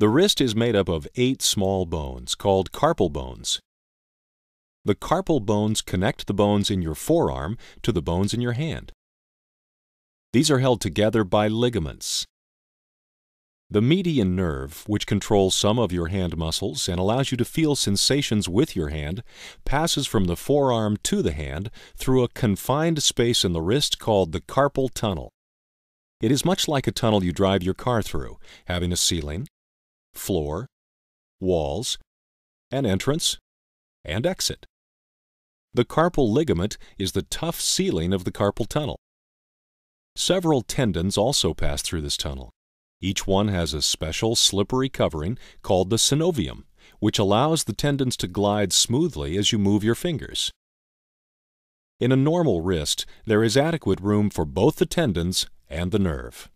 The wrist is made up of eight small bones called carpal bones. The carpal bones connect the bones in your forearm to the bones in your hand. These are held together by ligaments. The median nerve, which controls some of your hand muscles and allows you to feel sensations with your hand, passes from the forearm to the hand through a confined space in the wrist called the carpal tunnel. It is much like a tunnel you drive your car through, having a ceiling, floor, walls, an entrance, and exit. The carpal ligament is the tough ceiling of the carpal tunnel. Several tendons also pass through this tunnel. Each one has a special slippery covering called the synovium, which allows the tendons to glide smoothly as you move your fingers. In a normal wrist, there is adequate room for both the tendons and the nerve.